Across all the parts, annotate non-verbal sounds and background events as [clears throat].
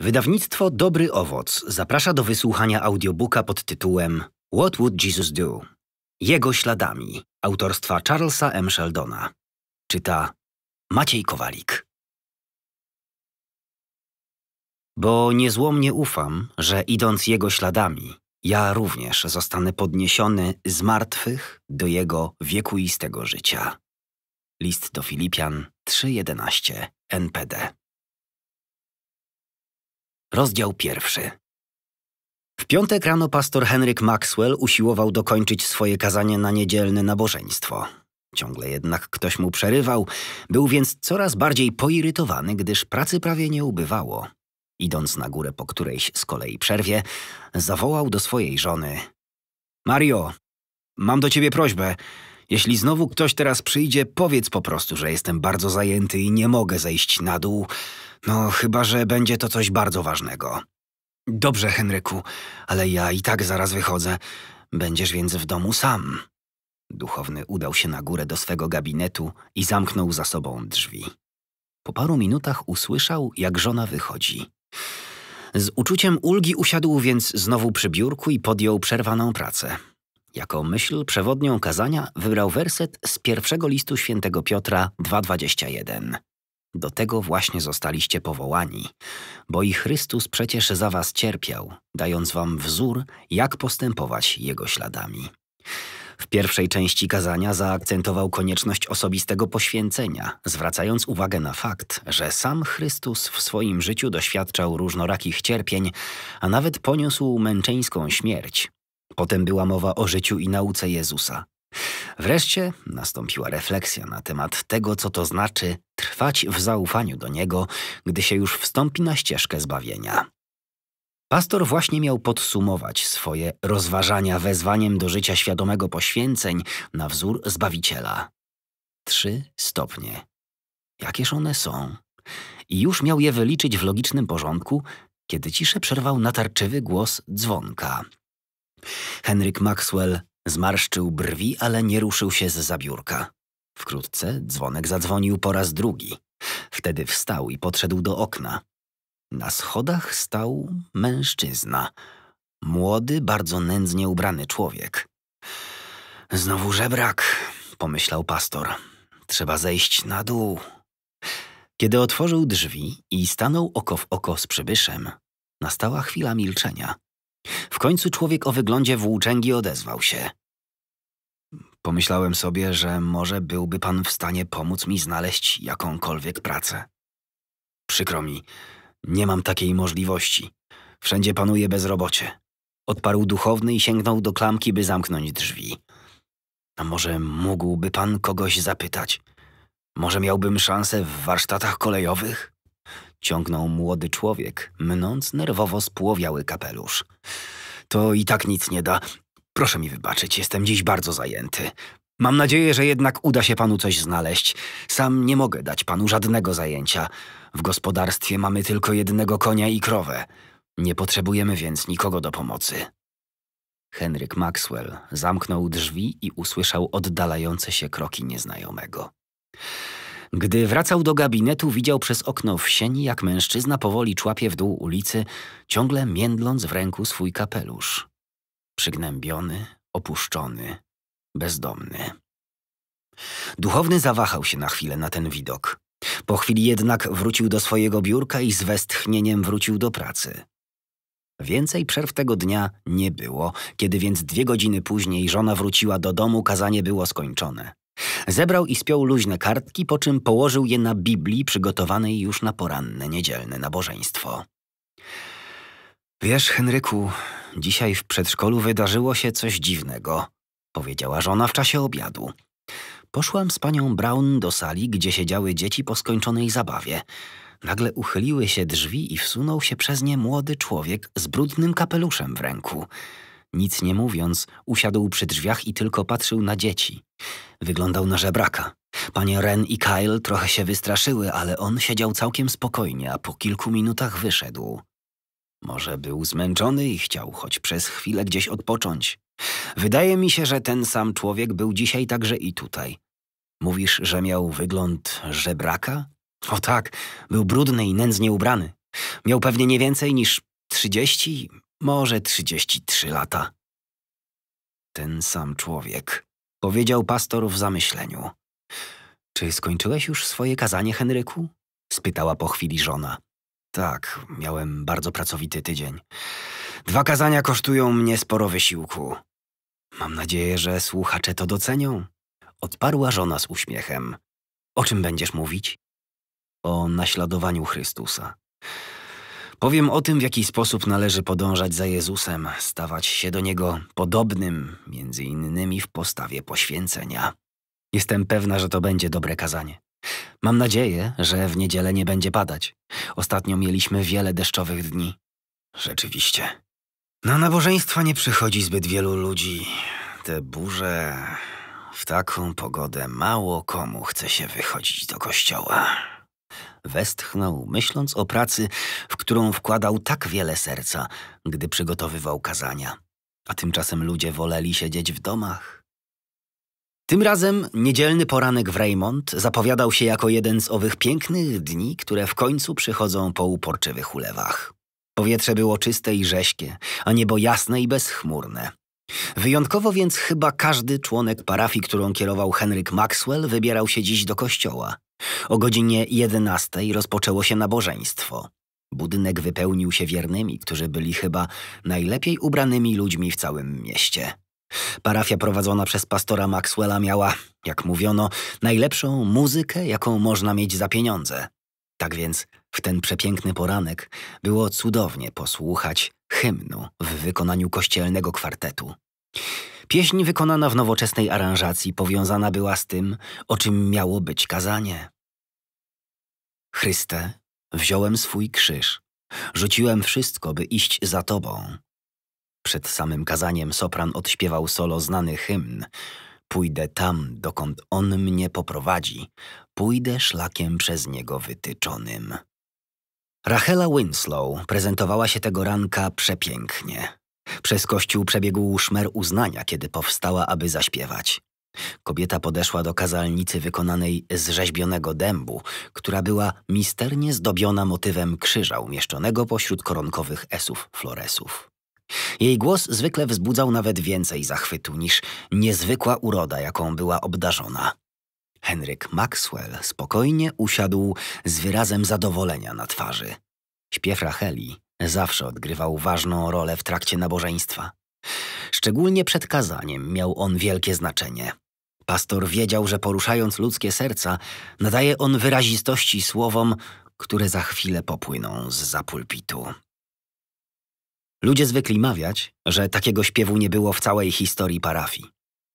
Wydawnictwo Dobry Owoc zaprasza do wysłuchania audiobooka pod tytułem What Would Jesus Do? Jego śladami autorstwa Charlesa M. Sheldona. Czyta Maciej Kowalik. Bo niezłomnie ufam, że idąc jego śladami, ja również zostanę podniesiony z martwych do jego wiekuistego życia. List do Filipian 3:11 NPD. Rozdział pierwszy. W piątek rano pastor Henryk Maxwell usiłował dokończyć swoje kazanie na niedzielne nabożeństwo. Ciągle jednak ktoś mu przerywał, był więc coraz bardziej poirytowany, gdyż pracy prawie nie ubywało. Idąc na górę po którejś z kolei przerwie, zawołał do swojej żony: Mario, mam do ciebie prośbę. Jeśli znowu ktoś teraz przyjdzie, powiedz po prostu, że jestem bardzo zajęty i nie mogę zejść na dół, no, chyba że będzie to coś bardzo ważnego. Dobrze, Henryku, ale ja i tak zaraz wychodzę. Będziesz więc w domu sam. Duchowny udał się na górę do swego gabinetu i zamknął za sobą drzwi. Po paru minutach usłyszał, jak żona wychodzi. Z uczuciem ulgi usiadł więc znowu przy biurku i podjął przerwaną pracę. Jako myśl przewodnią kazania wybrał werset z pierwszego listu świętego Piotra 2:21. Do tego właśnie zostaliście powołani, bo i Chrystus przecież za was cierpiał, dając wam wzór, jak postępować jego śladami. W pierwszej części kazania zaakcentował konieczność osobistego poświęcenia, zwracając uwagę na fakt, że sam Chrystus w swoim życiu doświadczał różnorakich cierpień, a nawet poniósł męczeńską śmierć. Potem była mowa o życiu i nauce Jezusa. Wreszcie nastąpiła refleksja na temat tego, co to znaczy trwać w zaufaniu do Niego, gdy się już wstąpi na ścieżkę zbawienia. Pastor właśnie miał podsumować swoje rozważania wezwaniem do życia świadomego poświęceń na wzór Zbawiciela. Trzy stopnie. Jakież one są? I już miał je wyliczyć w logicznym porządku, kiedy ciszę przerwał natarczywy głos dzwonka. Henryk Maxwell zmarszczył brwi, ale nie ruszył się z zabiórka. Wkrótce dzwonek zadzwonił po raz drugi. Wtedy wstał i podszedł do okna. Na schodach stał mężczyzna. Młody, bardzo nędznie ubrany człowiek. Znowu żebrak, pomyślał pastor. Trzeba zejść na dół. Kiedy otworzył drzwi i stanął oko w oko z przybyszem, nastała chwila milczenia. W końcu człowiek o wyglądzie włóczęgi odezwał się. Pomyślałem sobie, że może byłby pan w stanie pomóc mi znaleźć jakąkolwiek pracę. Przykro mi, nie mam takiej możliwości. Wszędzie panuje bezrobocie. Odparł duchowny i sięgnął do klamki, by zamknąć drzwi. A może mógłby pan kogoś zapytać? Może miałbym szansę w warsztatach kolejowych? Ciągnął młody człowiek, mnąc nerwowo spłowiały kapelusz. To i tak nic nie da. Proszę mi wybaczyć, jestem dziś bardzo zajęty. Mam nadzieję, że jednak uda się panu coś znaleźć. Sam nie mogę dać panu żadnego zajęcia. W gospodarstwie mamy tylko jednego konia i krowę. Nie potrzebujemy więc nikogo do pomocy. Henryk Maxwell zamknął drzwi i usłyszał oddalające się kroki nieznajomego. Gdy wracał do gabinetu, widział przez okno w sieni, jak mężczyzna powoli człapie w dół ulicy, ciągle międląc w ręku swój kapelusz przygnębiony, opuszczony, bezdomny. Duchowny zawahał się na chwilę na ten widok. Po chwili jednak wrócił do swojego biurka i z westchnieniem wrócił do pracy. Więcej przerw tego dnia nie było, kiedy więc dwie godziny później żona wróciła do domu, kazanie było skończone. Zebrał i spiął luźne kartki, po czym położył je na Biblii przygotowanej już na poranne niedzielne nabożeństwo. Wiesz, Henryku, dzisiaj w przedszkolu wydarzyło się coś dziwnego, powiedziała żona w czasie obiadu. Poszłam z panią Brown do sali, gdzie siedziały dzieci po skończonej zabawie. Nagle uchyliły się drzwi i wsunął się przez nie młody człowiek z brudnym kapeluszem w ręku. Nic nie mówiąc, usiadł przy drzwiach i tylko patrzył na dzieci. Wyglądał na żebraka. Panie Ren i Kyle trochę się wystraszyły, ale on siedział całkiem spokojnie, a po kilku minutach wyszedł. Może był zmęczony i chciał choć przez chwilę gdzieś odpocząć. Wydaje mi się, że ten sam człowiek był dzisiaj także i tutaj. Mówisz, że miał wygląd żebraka? O tak, był brudny i nędznie ubrany. Miał pewnie nie więcej niż trzydzieści, może trzydzieści trzy lata. Ten sam człowiek, powiedział pastor w zamyśleniu. Czy skończyłeś już swoje kazanie, Henryku? spytała po chwili żona. Tak, miałem bardzo pracowity tydzień. Dwa kazania kosztują mnie sporo wysiłku. Mam nadzieję, że słuchacze to docenią. Odparła żona z uśmiechem. O czym będziesz mówić? O naśladowaniu Chrystusa. Powiem o tym, w jaki sposób należy podążać za Jezusem, stawać się do Niego podobnym, między innymi w postawie poświęcenia. Jestem pewna, że to będzie dobre kazanie. Mam nadzieję, że w niedzielę nie będzie padać. Ostatnio mieliśmy wiele deszczowych dni. Rzeczywiście. Na nabożeństwa nie przychodzi zbyt wielu ludzi. Te burze. W taką pogodę mało komu chce się wychodzić do kościoła. Westchnął, myśląc o pracy, w którą wkładał tak wiele serca, gdy przygotowywał kazania. A tymczasem ludzie woleli siedzieć w domach, tym razem niedzielny poranek w Raymond zapowiadał się jako jeden z owych pięknych dni, które w końcu przychodzą po uporczywych ulewach. Powietrze było czyste i rześkie, a niebo jasne i bezchmurne. Wyjątkowo więc chyba każdy członek parafii, którą kierował Henryk Maxwell, wybierał się dziś do kościoła. O godzinie 11 rozpoczęło się nabożeństwo. Budynek wypełnił się wiernymi, którzy byli chyba najlepiej ubranymi ludźmi w całym mieście. Parafia prowadzona przez pastora Maxwella miała, jak mówiono, najlepszą muzykę, jaką można mieć za pieniądze. Tak więc w ten przepiękny poranek było cudownie posłuchać hymnu w wykonaniu kościelnego kwartetu. Pieśń wykonana w nowoczesnej aranżacji powiązana była z tym, o czym miało być kazanie. Chryste, wziąłem swój krzyż, rzuciłem wszystko, by iść za Tobą. Przed samym kazaniem sopran odśpiewał solo znany hymn. Pójdę tam, dokąd on mnie poprowadzi. Pójdę szlakiem przez niego wytyczonym. Rachela Winslow prezentowała się tego ranka przepięknie. Przez kościół przebiegł szmer uznania, kiedy powstała, aby zaśpiewać. Kobieta podeszła do kazalnicy wykonanej z rzeźbionego dębu, która była misternie zdobiona motywem krzyża umieszczonego pośród koronkowych esów floresów. Jej głos zwykle wzbudzał nawet więcej zachwytu niż niezwykła uroda, jaką była obdarzona. Henryk Maxwell spokojnie usiadł z wyrazem zadowolenia na twarzy. Śpiew Racheli zawsze odgrywał ważną rolę w trakcie nabożeństwa. Szczególnie przed kazaniem miał on wielkie znaczenie. Pastor wiedział, że poruszając ludzkie serca, nadaje on wyrazistości słowom, które za chwilę popłyną z za pulpitu. Ludzie zwykli mawiać, że takiego śpiewu nie było w całej historii parafii.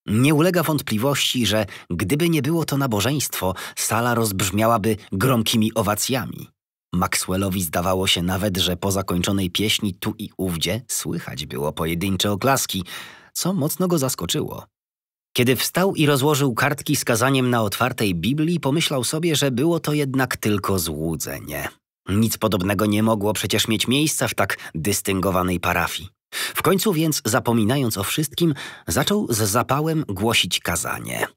Nie ulega wątpliwości, że gdyby nie było to nabożeństwo, sala rozbrzmiałaby gromkimi owacjami. Maxwellowi zdawało się nawet, że po zakończonej pieśni tu i ówdzie słychać było pojedyncze oklaski, co mocno go zaskoczyło. Kiedy wstał i rozłożył kartki z kazaniem na otwartej Biblii, pomyślał sobie, że było to jednak tylko złudzenie. Nic podobnego nie mogło przecież mieć miejsca w tak dystyngowanej parafii. W końcu więc, zapominając o wszystkim, zaczął z zapałem głosić kazanie.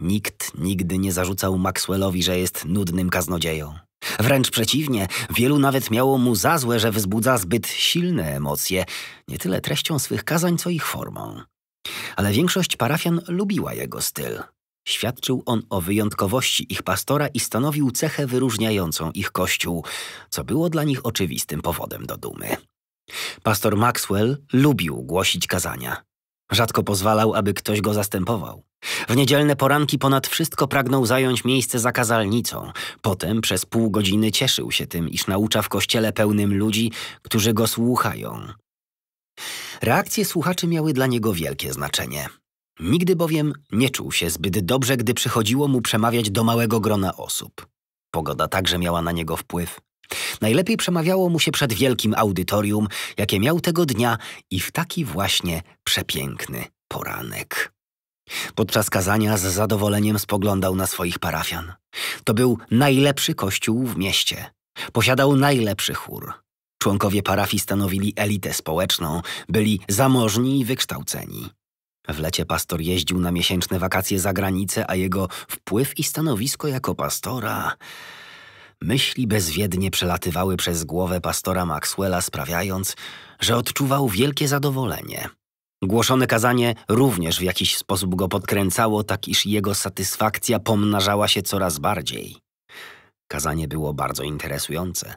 Nikt nigdy nie zarzucał Maxwellowi, że jest nudnym kaznodzieją. Wręcz przeciwnie, wielu nawet miało mu za złe, że wzbudza zbyt silne emocje, nie tyle treścią swych kazań, co ich formą. Ale większość parafian lubiła jego styl. Świadczył on o wyjątkowości ich pastora i stanowił cechę wyróżniającą ich kościół, co było dla nich oczywistym powodem do dumy. Pastor Maxwell lubił głosić kazania. Rzadko pozwalał, aby ktoś go zastępował. W niedzielne poranki ponad wszystko pragnął zająć miejsce za kazalnicą. Potem przez pół godziny cieszył się tym, iż naucza w kościele pełnym ludzi, którzy go słuchają. Reakcje słuchaczy miały dla niego wielkie znaczenie. Nigdy bowiem nie czuł się zbyt dobrze, gdy przychodziło mu przemawiać do małego grona osób. Pogoda także miała na niego wpływ. Najlepiej przemawiało mu się przed wielkim audytorium, jakie miał tego dnia i w taki właśnie przepiękny poranek. Podczas kazania z zadowoleniem spoglądał na swoich parafian. To był najlepszy kościół w mieście. Posiadał najlepszy chór. Członkowie parafii stanowili elitę społeczną, byli zamożni i wykształceni. W lecie pastor jeździł na miesięczne wakacje za granicę, a jego wpływ i stanowisko jako pastora. Myśli bezwiednie przelatywały przez głowę pastora Maxwella, sprawiając, że odczuwał wielkie zadowolenie. Głoszone kazanie również w jakiś sposób go podkręcało, tak iż jego satysfakcja pomnażała się coraz bardziej. Kazanie było bardzo interesujące.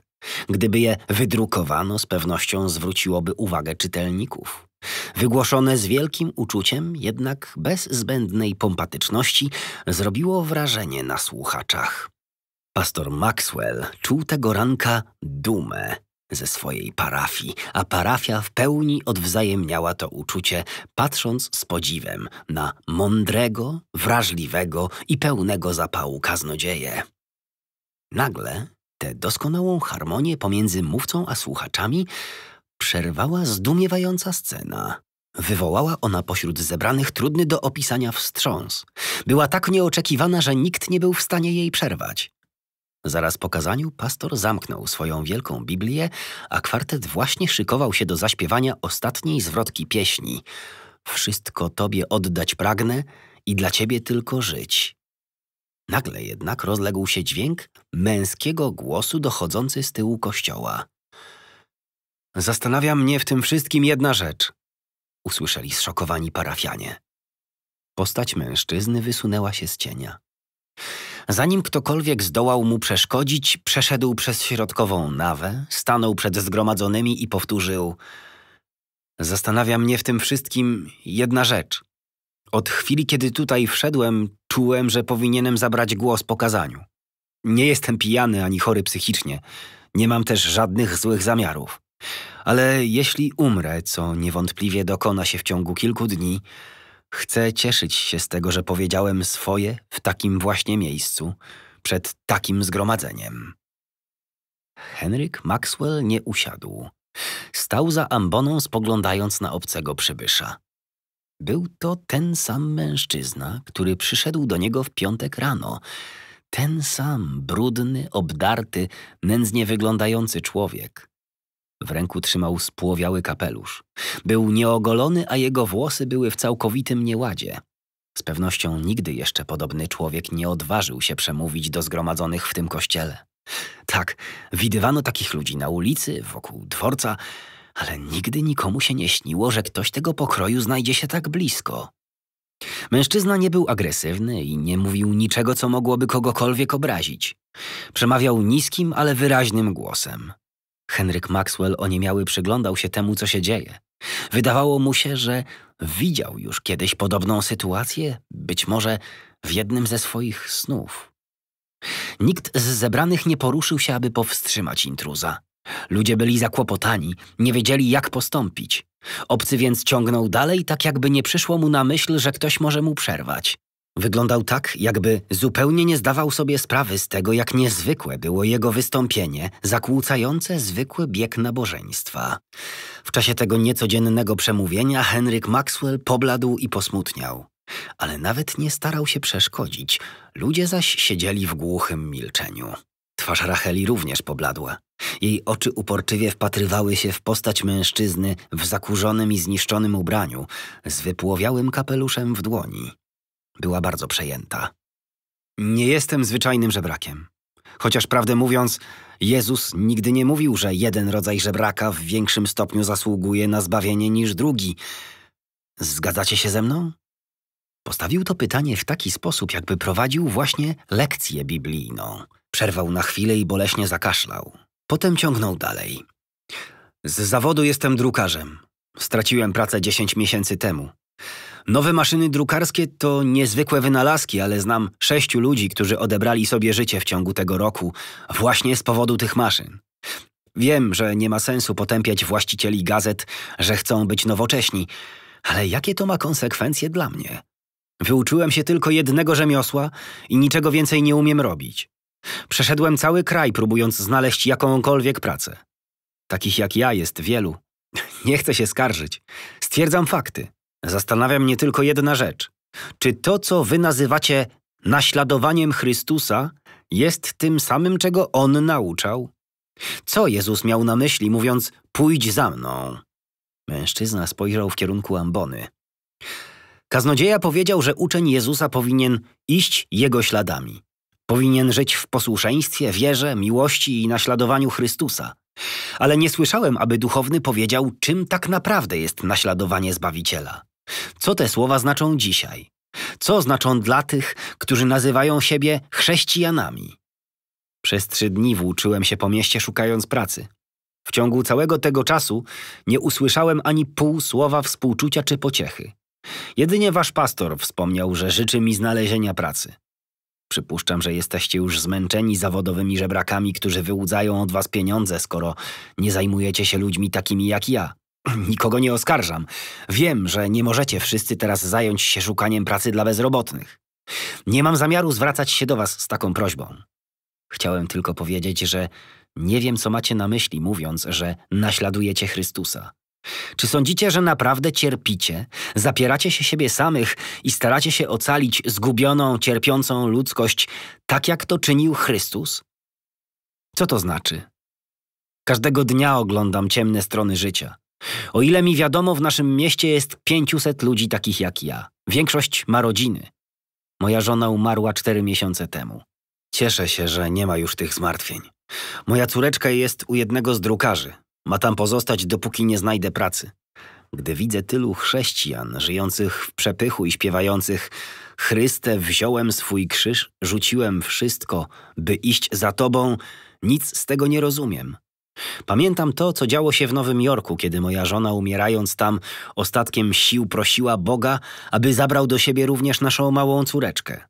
Gdyby je wydrukowano, z pewnością zwróciłoby uwagę czytelników. Wygłoszone z wielkim uczuciem, jednak bez zbędnej pompatyczności, zrobiło wrażenie na słuchaczach. Pastor Maxwell czuł tego ranka dumę ze swojej parafii, a parafia w pełni odwzajemniała to uczucie, patrząc z podziwem na mądrego, wrażliwego i pełnego zapału kaznodzieje. Nagle tę doskonałą harmonię pomiędzy mówcą a słuchaczami przerwała zdumiewająca scena. Wywołała ona pośród zebranych trudny do opisania wstrząs. Była tak nieoczekiwana, że nikt nie był w stanie jej przerwać. Zaraz po kazaniu pastor zamknął swoją wielką Biblię, a kwartet właśnie szykował się do zaśpiewania ostatniej zwrotki pieśni. Wszystko Tobie oddać pragnę i dla Ciebie tylko żyć. Nagle jednak rozległ się dźwięk męskiego głosu dochodzący z tyłu kościoła. Zastanawia mnie w tym wszystkim jedna rzecz. Usłyszeli zszokowani parafianie. Postać mężczyzny wysunęła się z cienia. Zanim ktokolwiek zdołał mu przeszkodzić, przeszedł przez środkową nawę, stanął przed zgromadzonymi i powtórzył: Zastanawia mnie w tym wszystkim jedna rzecz. Od chwili, kiedy tutaj wszedłem, czułem, że powinienem zabrać głos po kazaniu. Nie jestem pijany ani chory psychicznie. Nie mam też żadnych złych zamiarów. Ale jeśli umrę, co niewątpliwie dokona się w ciągu kilku dni, chcę cieszyć się z tego, że powiedziałem swoje w takim właśnie miejscu, przed takim zgromadzeniem. Henryk Maxwell nie usiadł. Stał za amboną, spoglądając na obcego przybysza. Był to ten sam mężczyzna, który przyszedł do niego w piątek rano. Ten sam brudny, obdarty, nędznie wyglądający człowiek. W ręku trzymał spłowiały kapelusz. Był nieogolony, a jego włosy były w całkowitym nieładzie. Z pewnością nigdy jeszcze podobny człowiek nie odważył się przemówić do zgromadzonych w tym kościele. Tak, widywano takich ludzi na ulicy, wokół dworca, ale nigdy nikomu się nie śniło, że ktoś tego pokroju znajdzie się tak blisko. Mężczyzna nie był agresywny i nie mówił niczego, co mogłoby kogokolwiek obrazić. Przemawiał niskim, ale wyraźnym głosem. Henryk Maxwell oniemiały przyglądał się temu, co się dzieje. Wydawało mu się, że widział już kiedyś podobną sytuację, być może w jednym ze swoich snów. Nikt z zebranych nie poruszył się, aby powstrzymać intruza. Ludzie byli zakłopotani, nie wiedzieli jak postąpić. Obcy więc ciągnął dalej, tak jakby nie przyszło mu na myśl, że ktoś może mu przerwać. Wyglądał tak, jakby zupełnie nie zdawał sobie sprawy z tego, jak niezwykłe było jego wystąpienie, zakłócające zwykły bieg nabożeństwa. W czasie tego niecodziennego przemówienia Henryk Maxwell pobladł i posmutniał. Ale nawet nie starał się przeszkodzić. Ludzie zaś siedzieli w głuchym milczeniu. Twarz Racheli również pobladła. Jej oczy uporczywie wpatrywały się w postać mężczyzny w zakurzonym i zniszczonym ubraniu, z wypłowiałym kapeluszem w dłoni. Była bardzo przejęta. Nie jestem zwyczajnym żebrakiem. Chociaż prawdę mówiąc, Jezus nigdy nie mówił, że jeden rodzaj żebraka w większym stopniu zasługuje na zbawienie niż drugi. Zgadzacie się ze mną? Postawił to pytanie w taki sposób, jakby prowadził właśnie lekcję biblijną. Przerwał na chwilę i boleśnie zakaszlał. Potem ciągnął dalej. Z zawodu jestem drukarzem. Straciłem pracę dziesięć miesięcy temu. Nowe maszyny drukarskie to niezwykłe wynalazki, ale znam sześciu ludzi, którzy odebrali sobie życie w ciągu tego roku właśnie z powodu tych maszyn. Wiem, że nie ma sensu potępiać właścicieli gazet, że chcą być nowocześni, ale jakie to ma konsekwencje dla mnie? Wyuczyłem się tylko jednego rzemiosła i niczego więcej nie umiem robić. Przeszedłem cały kraj, próbując znaleźć jakąkolwiek pracę. Takich jak ja jest wielu. [laughs] Nie chcę się skarżyć. Stwierdzam fakty zastanawia mnie tylko jedna rzecz. Czy to, co wy nazywacie naśladowaniem Chrystusa, jest tym samym, czego on nauczał? Co Jezus miał na myśli, mówiąc: Pójdź za mną? Mężczyzna spojrzał w kierunku ambony. Kaznodzieja powiedział, że uczeń Jezusa powinien iść jego śladami. Powinien żyć w posłuszeństwie, wierze, miłości i naśladowaniu Chrystusa. Ale nie słyszałem, aby duchowny powiedział, czym tak naprawdę jest naśladowanie Zbawiciela. Co te słowa znaczą dzisiaj? Co znaczą dla tych, którzy nazywają siebie chrześcijanami? Przez trzy dni włóczyłem się po mieście szukając pracy. W ciągu całego tego czasu nie usłyszałem ani pół słowa współczucia czy pociechy. Jedynie wasz pastor wspomniał, że życzy mi znalezienia pracy. Przypuszczam, że jesteście już zmęczeni zawodowymi żebrakami, którzy wyłudzają od was pieniądze, skoro nie zajmujecie się ludźmi takimi jak ja. [clears throat] Nikogo nie oskarżam. Wiem, że nie możecie wszyscy teraz zająć się szukaniem pracy dla bezrobotnych. Nie mam zamiaru zwracać się do was z taką prośbą. Chciałem tylko powiedzieć, że nie wiem, co macie na myśli, mówiąc, że naśladujecie Chrystusa. Czy sądzicie, że naprawdę cierpicie, zapieracie się siebie samych i staracie się ocalić zgubioną, cierpiącą ludzkość, tak jak to czynił Chrystus? Co to znaczy? Każdego dnia oglądam ciemne strony życia. O ile mi wiadomo, w naszym mieście jest 500 ludzi takich jak ja. Większość ma rodziny. Moja żona umarła cztery miesiące temu. Cieszę się, że nie ma już tych zmartwień. Moja córeczka jest u jednego z drukarzy. Ma tam pozostać, dopóki nie znajdę pracy. Gdy widzę tylu chrześcijan żyjących w przepychu i śpiewających Chryste, wziąłem swój krzyż, rzuciłem wszystko, by iść za Tobą, nic z tego nie rozumiem. Pamiętam to, co działo się w Nowym Jorku, kiedy moja żona, umierając tam, ostatkiem sił prosiła Boga, aby zabrał do siebie również naszą małą córeczkę.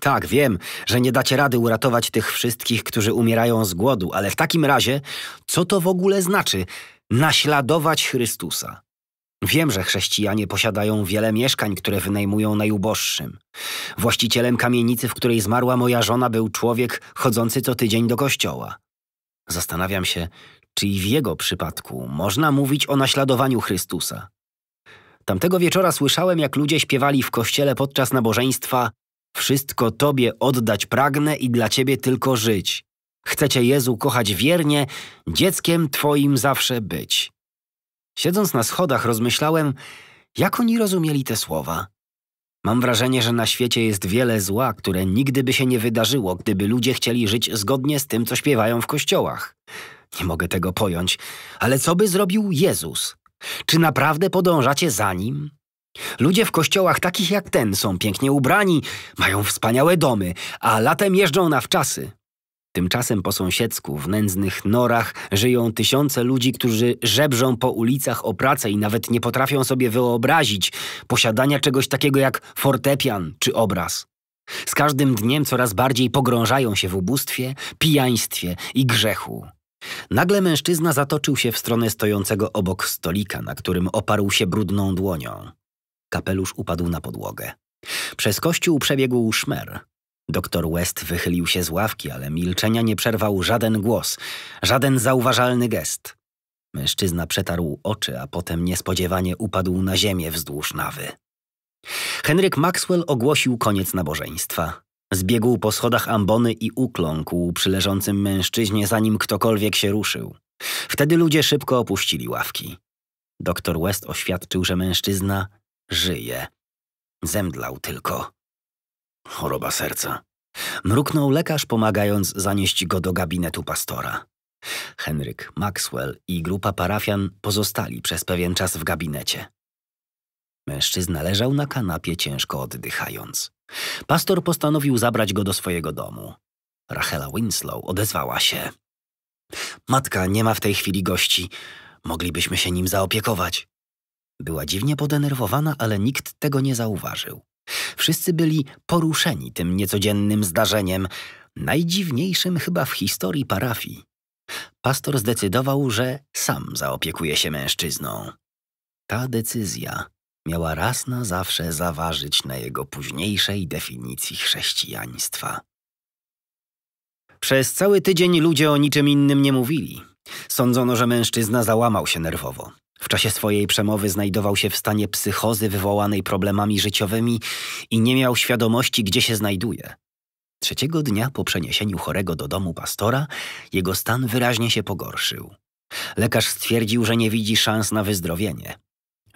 Tak, wiem, że nie dacie rady uratować tych wszystkich, którzy umierają z głodu, ale w takim razie, co to w ogóle znaczy naśladować Chrystusa? Wiem, że chrześcijanie posiadają wiele mieszkań, które wynajmują najuboższym. Właścicielem kamienicy, w której zmarła moja żona, był człowiek chodzący co tydzień do kościoła. Zastanawiam się, czy i w jego przypadku można mówić o naśladowaniu Chrystusa. Tamtego wieczora słyszałem, jak ludzie śpiewali w kościele podczas nabożeństwa Wszystko Tobie oddać pragnę i dla Ciebie tylko żyć. Chcecie Jezu kochać wiernie, dzieckiem Twoim zawsze być. Siedząc na schodach rozmyślałem, jak oni rozumieli te słowa. Mam wrażenie, że na świecie jest wiele zła, które nigdy by się nie wydarzyło, gdyby ludzie chcieli żyć zgodnie z tym, co śpiewają w kościołach. Nie mogę tego pojąć, ale co by zrobił Jezus? Czy naprawdę podążacie za nim? Ludzie w kościołach takich jak ten są pięknie ubrani, mają wspaniałe domy, a latem jeżdżą na wczasy. Tymczasem po sąsiedzku, w nędznych norach, żyją tysiące ludzi, którzy żebrzą po ulicach o pracę i nawet nie potrafią sobie wyobrazić posiadania czegoś takiego jak fortepian czy obraz. Z każdym dniem coraz bardziej pogrążają się w ubóstwie, pijaństwie i grzechu. Nagle mężczyzna zatoczył się w stronę stojącego obok stolika, na którym oparł się brudną dłonią. Kapelusz upadł na podłogę. Przez kościół przebiegł szmer. Doktor West wychylił się z ławki, ale milczenia nie przerwał żaden głos, żaden zauważalny gest. Mężczyzna przetarł oczy, a potem niespodziewanie upadł na ziemię wzdłuż nawy. Henryk Maxwell ogłosił koniec nabożeństwa. Zbiegł po schodach ambony i ukląkł przy leżącym mężczyźnie, zanim ktokolwiek się ruszył. Wtedy ludzie szybko opuścili ławki. Doktor West oświadczył, że mężczyzna żyje. Zemdlał tylko. Choroba serca. Mruknął lekarz, pomagając zanieść go do gabinetu pastora. Henryk, Maxwell i grupa parafian pozostali przez pewien czas w gabinecie. Mężczyzna leżał na kanapie, ciężko oddychając. Pastor postanowił zabrać go do swojego domu. Rachela Winslow odezwała się. Matka nie ma w tej chwili gości. Moglibyśmy się nim zaopiekować. Była dziwnie podenerwowana, ale nikt tego nie zauważył. Wszyscy byli poruszeni tym niecodziennym zdarzeniem, najdziwniejszym chyba w historii parafii. Pastor zdecydował, że sam zaopiekuje się mężczyzną. Ta decyzja miała raz na zawsze zaważyć na jego późniejszej definicji chrześcijaństwa. Przez cały tydzień ludzie o niczym innym nie mówili. Sądzono, że mężczyzna załamał się nerwowo. W czasie swojej przemowy znajdował się w stanie psychozy wywołanej problemami życiowymi i nie miał świadomości, gdzie się znajduje. Trzeciego dnia po przeniesieniu chorego do domu pastora jego stan wyraźnie się pogorszył. Lekarz stwierdził, że nie widzi szans na wyzdrowienie.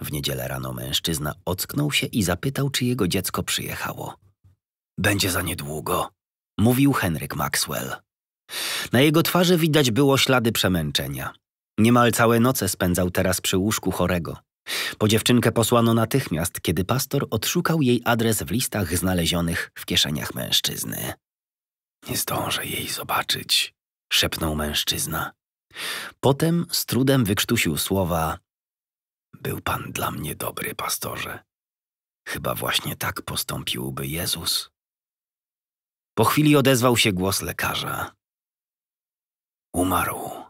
W niedzielę rano mężczyzna ocknął się i zapytał, czy jego dziecko przyjechało. Będzie za niedługo, mówił Henryk Maxwell. Na jego twarzy widać było ślady przemęczenia. Niemal całe noce spędzał teraz przy łóżku chorego. Po dziewczynkę posłano natychmiast, kiedy pastor odszukał jej adres w listach znalezionych w kieszeniach mężczyzny. Nie zdążę jej zobaczyć, szepnął mężczyzna. Potem z trudem wykrztusił słowa: Był pan dla mnie dobry, pastorze. Chyba właśnie tak postąpiłby Jezus. Po chwili odezwał się głos lekarza. Umarł.